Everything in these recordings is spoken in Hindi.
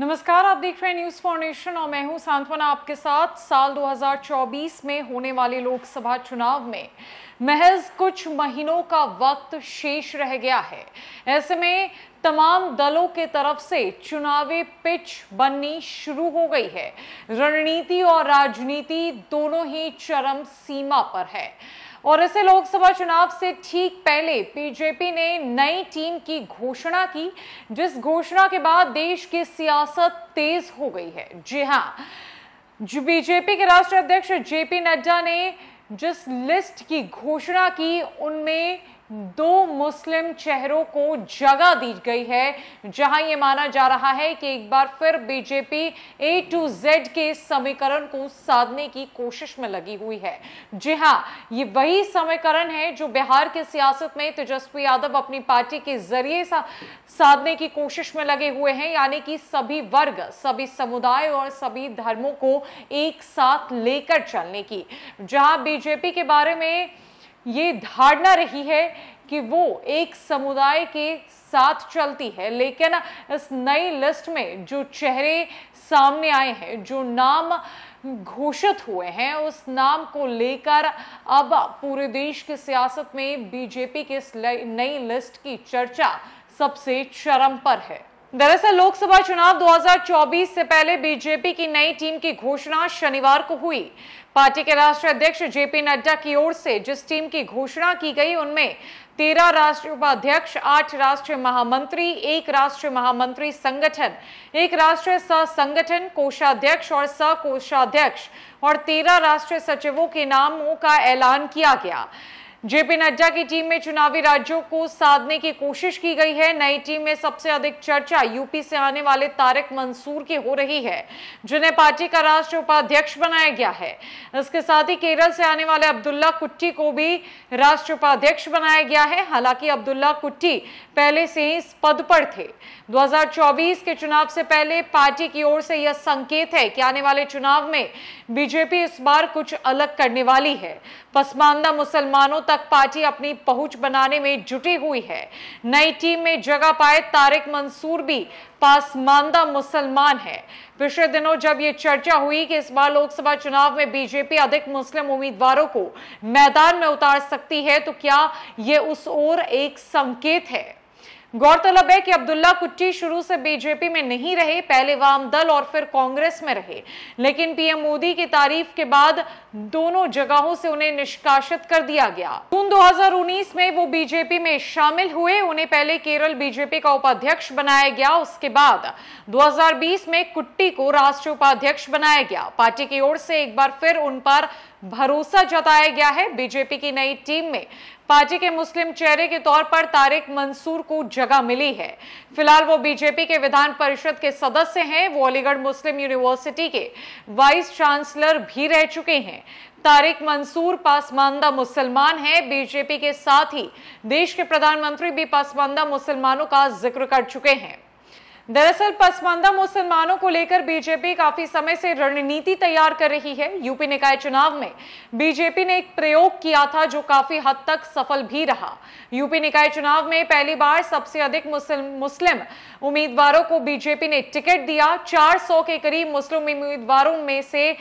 नमस्कार आप देख रहे हैं न्यूज फाउंडेशन और मैं हूं सांत्वना आपके साथ साल 2024 में होने वाले लोकसभा चुनाव में महज कुछ महीनों का वक्त शेष रह गया है ऐसे में तमाम दलों के तरफ से चुनावी पिच बननी शुरू हो गई है रणनीति और राजनीति दोनों ही चरम सीमा पर है और इसे लोकसभा चुनाव से ठीक पहले बीजेपी ने नई टीम की घोषणा की जिस घोषणा के बाद देश की सियासत तेज हो गई है जी हाँ बीजेपी के राष्ट्रीय अध्यक्ष जेपी नड्डा ने जिस लिस्ट की घोषणा की उनमें दो मुस्लिम चेहरों को जगह दी गई है जहां यह माना जा रहा है कि एक बार फिर बीजेपी ए टू जेड के समीकरण को साधने की कोशिश में लगी हुई है जी हां ये वही समीकरण है जो बिहार की सियासत में तेजस्वी यादव अपनी पार्टी के जरिए सा, साधने की कोशिश में लगे हुए हैं यानी कि सभी वर्ग सभी समुदाय और सभी धर्मों को एक साथ लेकर चलने की जहां बीजेपी के बारे में ये धारणा रही है कि वो एक समुदाय के साथ चलती है लेकिन इस नई लिस्ट में जो चेहरे सामने आए हैं जो नाम घोषित हुए हैं उस नाम को लेकर अब पूरे देश की सियासत में बीजेपी के इस नई लिस्ट की चर्चा सबसे चरम पर है दरअसल लोकसभा चुनाव 2024 से पहले बीजेपी की नई टीम की घोषणा शनिवार को हुई पार्टी के राष्ट्रीय अध्यक्ष जेपी नड्डा की ओर से जिस टीम की घोषणा की गई उनमें तेरह राष्ट्रीय उपाध्यक्ष आठ राष्ट्रीय महामंत्री एक राष्ट्रीय महामंत्री संगठन एक राष्ट्रीय सह संगठन कोषाध्यक्ष और सह कोषाध्यक्ष और तेरह राष्ट्रीय सचिवों के नामों का ऐलान किया गया जेपी नड्डा की टीम में चुनावी राज्यों को साधने की कोशिश की गई है नई टीम में सबसे अधिक चर्चा यूपी से आने वाले तारक मंसूर की हो रही है जिन्हें पार्टी का राष्ट्रीय उपाध्यक्ष बनाया गया है इसके साथ ही केरल से आने वाले अब्दुल्ला कुट्टी को भी राष्ट्रीय उपाध्यक्ष बनाया गया है हालांकि अब्दुल्ला कुट्टी पहले से ही इस पद पर थे दो के चुनाव से पहले पार्टी की ओर से यह संकेत है कि आने वाले चुनाव में बीजेपी इस बार कुछ अलग करने वाली है पसमानदा मुसलमानों तक तक पार्टी अपनी पहुंच बनाने में जुटी हुई है नई टीम में जगह पाए तारिक मंसूर भी पासमानदा मुसलमान है पिछले दिनों जब ये चर्चा हुई कि इस बार लोकसभा चुनाव में बीजेपी अधिक मुस्लिम उम्मीदवारों को मैदान में उतार सकती है तो क्या ये उस ओर एक संकेत है गौरतलब है कि अब्दुल्ला कुट्टी शुरू से बीजेपी में नहीं रहे पहले वाम दल और फिर कांग्रेस में रहे लेकिन पीएम मोदी की तारीफ के बाद दोनों जगहों से उन्हें निष्कासित कर दिया गया जून 2019 में वो बीजेपी में शामिल हुए उन्हें पहले केरल बीजेपी का उपाध्यक्ष बनाया गया उसके बाद 2020 में कुट्टी को राष्ट्रीय उपाध्यक्ष बनाया गया पार्टी की ओर से एक बार फिर उन पर भरोसा जताया गया है बीजेपी की नई टीम में पार्टी के मुस्लिम चेहरे के तौर पर तारिक मंसूर को जगह मिली है फिलहाल वो बीजेपी के विधान परिषद के सदस्य हैं वो अलीगढ़ मुस्लिम यूनिवर्सिटी के वाइस चांसलर भी रह चुके हैं तारिक मंसूर पासमानदा मुसलमान हैं बीजेपी के साथ ही देश के प्रधानमंत्री भी पासमानदा मुसलमानों का जिक्र कर चुके हैं दरअसल पसमानदा मुसलमानों को लेकर बीजेपी काफी समय से रणनीति तैयार कर रही है यूपी निकाय चुनाव में बीजेपी ने एक प्रयोग किया था जो काफी हद तक सफल भी रहा यूपी निकाय चुनाव में पहली बार सबसे अधिक मुस्लिम उम्मीदवारों को बीजेपी ने टिकट दिया 400 के करीब मुस्लिम उम्मीदवारों में से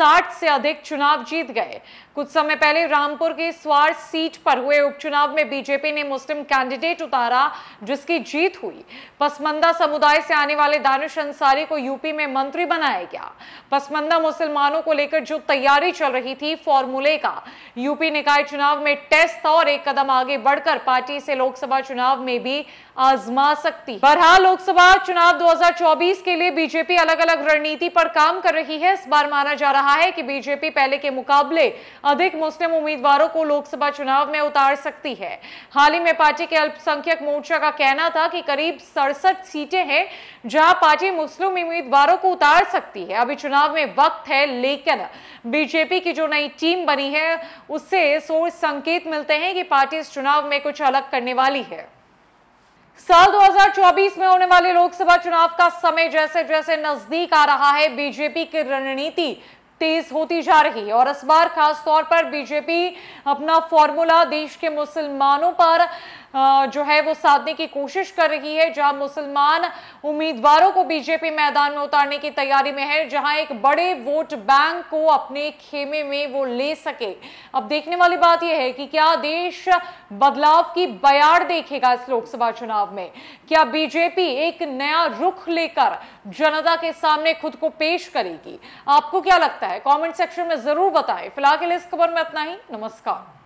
60 से अधिक चुनाव जीत गए कुछ समय पहले रामपुर की स्वार सीट पर हुए उपचुनाव में बीजेपी ने मुस्लिम कैंडिडेट उतारा जिसकी जीत हुई पसमंदा समुदाय समुदाय से आने वाले दानिश अंसारी को यूपी में मंत्री बनाया गया पसमंदा मुसलमानों को लेकर जो तैयारी चल रही थी फॉर्मूले का यूपी निकाय चुनाव में टेस्ट था और एक कदम आगे बढ़कर पार्टी से लोकसभा चुनाव में भी आजमा सकती बरहाल लोकसभा चुनाव 2024 के लिए बीजेपी अलग अलग रणनीति पर काम कर रही है इस बार माना जा रहा है कि बीजेपी पहले के मुकाबले अधिक मुस्लिम उम्मीदवारों को लोकसभा चुनाव में उतार सकती है हाल ही में पार्टी के अल्पसंख्यक मोर्चा का कहना था कि करीब सड़सठ सीटें हैं है जहां पार्टी मुस्लिम उम्मीदवारों को उतार सकती है अभी चुनाव में वक्त है लेकिन बीजेपी की जो नई टीम बनी है उससे सोच संकेत मिलते हैं कि पार्टी इस चुनाव में कुछ अलग करने वाली है साल 2024 में होने वाले लोकसभा चुनाव का समय जैसे जैसे नजदीक आ रहा है बीजेपी की रणनीति तेज होती जा रही है और इस बार खास तौर पर बीजेपी अपना फॉर्मूला देश के मुसलमानों पर जो है वो साधने की कोशिश कर रही है जहां मुसलमान उम्मीदवारों को बीजेपी मैदान में उतारने की तैयारी में है जहां एक बड़े वोट बैंक को अपने खेमे में वो ले सके अब देखने वाली बात यह है कि क्या देश बदलाव की बयाड देखेगा इस लोकसभा चुनाव में क्या बीजेपी एक नया रुख लेकर जनता के सामने खुद को पेश करेगी आपको क्या लगता है कमेंट सेक्शन में जरूर बताएं फिलहाल के लिए इस खबर में इतना ही नमस्कार